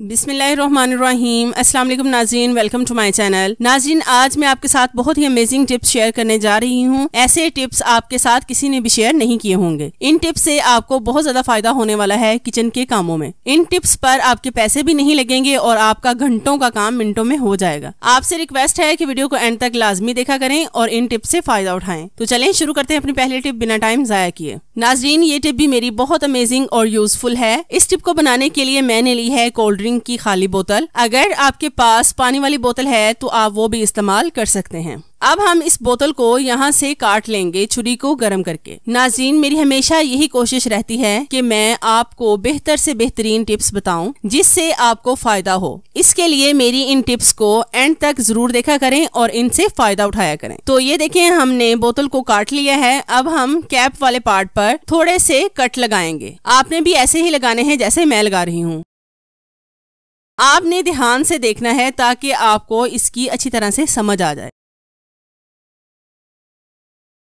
बिसमीम अस्सलाम वालेकुम नाजीन वेलकम टू माय चैनल नाजीन आज मैं आपके साथ बहुत ही अमेजिंग टिप्स शेयर करने जा रही हूँ ऐसे टिप्स आपके साथ किसी ने भी शेयर नहीं किए होंगे इन टिप्स से आपको बहुत ज्यादा फायदा होने वाला है किचन के कामों में इन टिप्स पर आपके पैसे भी नहीं लगेंगे और आपका घंटों का काम मिनटों में हो जाएगा आपसे रिक्वेस्ट है की वीडियो को एंड तक लाजमी देखा करें और इन टिप्स से फायदा उठाएं तो चले शुरू करते हैं अपनी पहली टिप बिना टाइम जाया किए नाजरीन ये टिप भी मेरी बहुत अमेजिंग और यूजफुल है इस टिप को बनाने के लिए मैंने ली है कोल्ड ड्रिंक की खाली बोतल अगर आपके पास पानी वाली बोतल है तो आप वो भी इस्तेमाल कर सकते हैं अब हम इस बोतल को यहाँ से काट लेंगे छुरी को गर्म करके नाजीन मेरी हमेशा यही कोशिश रहती है कि मैं आपको बेहतर से बेहतरीन टिप्स बताऊं जिससे आपको फायदा हो इसके लिए मेरी इन टिप्स को एंड तक जरूर देखा करें और इनसे फायदा उठाया करें तो ये देखें हमने बोतल को काट लिया है अब हम कैप वाले पार्ट पर थोड़े से कट लगाएंगे आपने भी ऐसे ही लगाने हैं जैसे मैं लगा रही हूँ आपने ध्यान से देखना है ताकि आपको इसकी अच्छी तरह से समझ आ जाए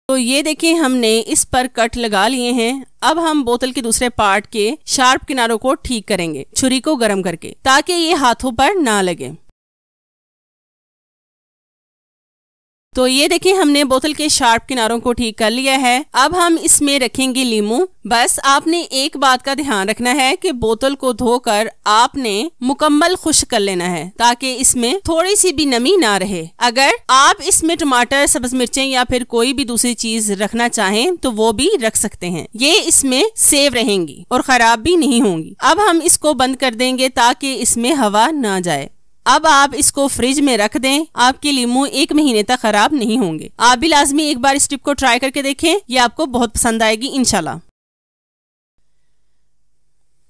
तो ये देखिए हमने इस पर कट लगा लिए हैं अब हम बोतल के दूसरे पार्ट के शार्प किनारों को ठीक करेंगे छुरी को गर्म करके ताकि ये हाथों पर ना लगे तो ये देखिए हमने बोतल के शार्प किनारों को ठीक कर लिया है अब हम इसमें रखेंगे लीमू बस आपने एक बात का ध्यान रखना है कि बोतल को धोकर आपने मुकम्मल खुश कर लेना है ताकि इसमें थोड़ी सी भी नमी ना रहे अगर आप इसमें टमाटर सब्ज मिर्चें या फिर कोई भी दूसरी चीज रखना चाहें तो वो भी रख सकते हैं ये इसमें सेव रहेंगी और खराब भी नहीं होंगी अब हम इसको बंद कर देंगे ताकि इसमें हवा ना जाए अब आप इसको फ्रिज में रख दें आपके लीमू एक महीने तक खराब नहीं होंगे आप भी लाजमी एक बार इस टिप को ट्राई करके देखें ये आपको बहुत पसंद आएगी इनशाला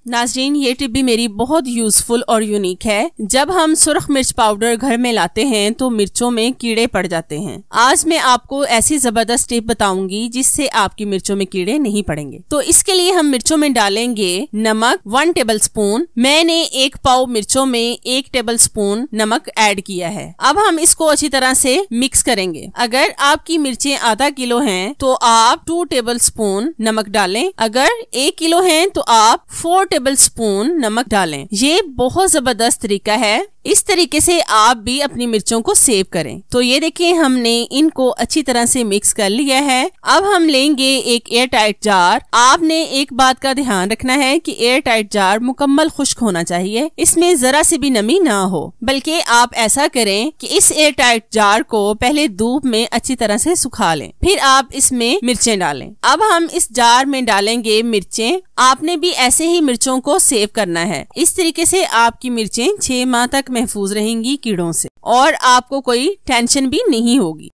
नाजरीन ये टिप भी मेरी बहुत यूजफुल और यूनिक है जब हम सुरख मिर्च पाउडर घर में लाते हैं तो मिर्चों में कीड़े पड़ जाते हैं आज मैं आपको ऐसी जबरदस्त टिप बताऊंगी जिससे आपकी मिर्चों में कीड़े नहीं पड़ेंगे तो इसके लिए हम मिर्चों में डालेंगे नमक वन टेबल स्पून मैंने एक पाव मिर्चों में एक टेबल स्पून नमक एड किया है अब हम इसको अच्छी तरह से मिक्स करेंगे अगर आपकी मिर्चे आधा किलो है तो आप टू टेबल स्पून नमक डालें अगर एक किलो है तो आप फोर टेबल स्पून नमक डालें ये बहुत जबरदस्त तरीका है इस तरीके से आप भी अपनी मिर्चों को सेव करें तो ये देखिए हमने इनको अच्छी तरह से मिक्स कर लिया है अब हम लेंगे एक एयर टाइट जार आपने एक बात का ध्यान रखना है कि एयर टाइट जार मुकम्मल खुश्क होना चाहिए इसमें जरा सी भी नमी ना हो बल्कि आप ऐसा करें कि इस एयर टाइट जार को पहले धूप में अच्छी तरह से सुखा लें फिर आप इसमें मिर्चें डालें अब हम इस जार में डालेंगे मिर्चें आपने भी ऐसे ही मिर्च मिर्चों को सेव करना है इस तरीके से आपकी मिर्चें छह माह तक महफूज रहेंगी कीड़ों से और आपको कोई टेंशन भी नहीं होगी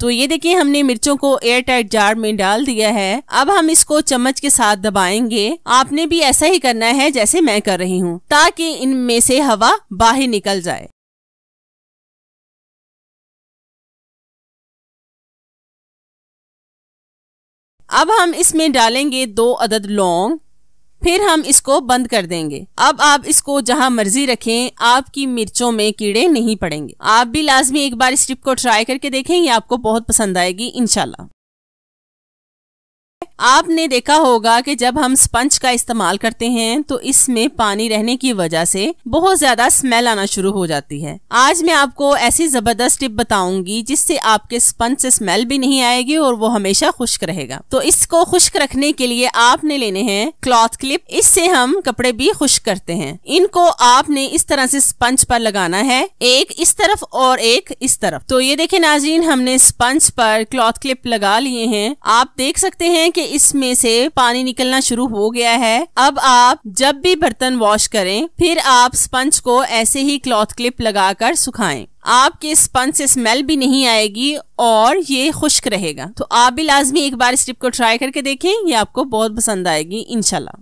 तो ये देखिए हमने मिर्चों को एयर टाइट जार में डाल दिया है अब हम इसको चम्मच के साथ दबाएंगे आपने भी ऐसा ही करना है जैसे मैं कर रही हूँ ताकि इनमें से हवा बाहर निकल जाए अब हम इसमें डालेंगे दो अदद लौंग फिर हम इसको बंद कर देंगे अब आप इसको जहां मर्जी रखें आपकी मिर्चों में कीड़े नहीं पड़ेंगे आप भी लाजमी एक बार इस ट्रिप को ट्राई करके देखें ये आपको बहुत पसंद आएगी इनशाला आपने देखा होगा कि जब हम स्पंज का इस्तेमाल करते हैं तो इसमें पानी रहने की वजह से बहुत ज्यादा स्मेल आना शुरू हो जाती है आज मैं आपको ऐसी जबरदस्त टिप बताऊंगी जिससे आपके स्पंज से स्मेल भी नहीं आएगी और वो हमेशा खुश्क रहेगा तो इसको खुश्क रखने के लिए आपने लेने हैं क्लॉथ क्लिप इससे हम कपड़े भी खुश्क करते हैं इनको आपने इस तरह से स्पंज पर लगाना है एक इस तरफ और एक इस तरफ तो ये देखे नाजीन हमने स्पंज पर क्लॉथ क्लिप लगा लिए हैं आप देख सकते हैं कि इसमें से पानी निकलना शुरू हो गया है अब आप जब भी बर्तन वॉश करें फिर आप स्पंज को ऐसे ही क्लॉथ क्लिप लगाकर सुखाएं आपके स्पंज से स्मेल भी नहीं आएगी और ये खुश्क रहेगा तो आप भी लाजमी एक बार इस टिप को ट्राई करके देखें ये आपको बहुत पसंद आएगी इनशाला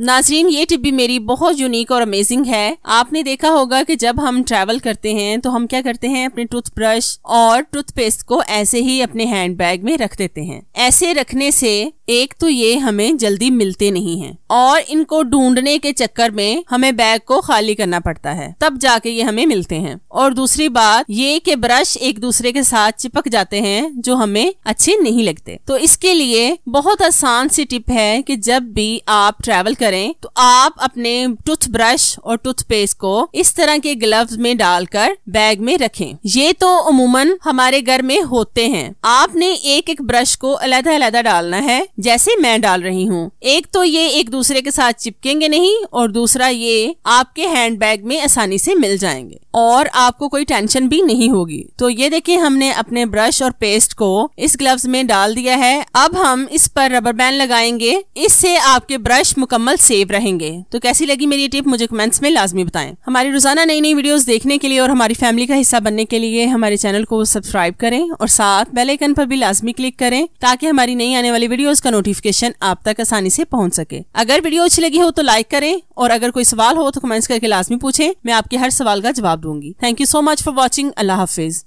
नाजरीन ये टिप भी मेरी बहुत यूनिक और अमेजिंग है आपने देखा होगा कि जब हम ट्रैवल करते हैं तो हम क्या करते हैं अपने टूथब्रश और टूथपेस्ट को ऐसे ही अपने हैंड बैग में रख देते हैं ऐसे रखने से एक तो ये हमें जल्दी मिलते नहीं हैं और इनको ढूंढने के चक्कर में हमें बैग को खाली करना पड़ता है तब जाके ये हमें मिलते हैं और दूसरी बात ये के ब्रश एक दूसरे के साथ चिपक जाते हैं जो हमें अच्छे नहीं लगते तो इसके लिए बहुत आसान सी टिप है कि जब भी आप ट्रैवल करें तो आप अपने टूथब्रश और टूथपेस्ट को इस तरह के ग्लव में डालकर बैग में रखें ये तो अमूमन हमारे घर में होते हैं आपने एक एक ब्रश को अलहदा अलहदा डालना है जैसे मैं डाल रही हूँ एक तो ये एक दूसरे के साथ चिपकेंगे नहीं और दूसरा ये आपके हैंड बैग में आसानी से मिल जाएंगे और आपको कोई टेंशन भी नहीं होगी तो ये देखिए हमने अपने ब्रश और पेस्ट को इस ग्लव्स में डाल दिया है अब हम इस पर रबर बैंड लगाएंगे इससे आपके ब्रश मुकम्मल ऑल सेव रहेंगे तो कैसी लगी मेरी टिप मुझे कमेंट्स में लाजमी बताएं हमारी रोजाना नई नई वीडियोस देखने के लिए और हमारी फैमिली का हिस्सा बनने के लिए हमारे चैनल को सब्सक्राइब करें और साथ बेल आइकन पर भी लाजमी क्लिक करें ताकि हमारी नई आने वाली वीडियो का नोटिफिकेशन आप तक आसानी से पहुंच सके अगर वीडियो अच्छी लगी हो तो लाइक करें और अगर कोई सवाल हो तो कमेंट्स करके लाजमी पूछे मैं आपके हर सवाल का जवाब दूंगी thank you so much for watching अल्लाह हाफिज़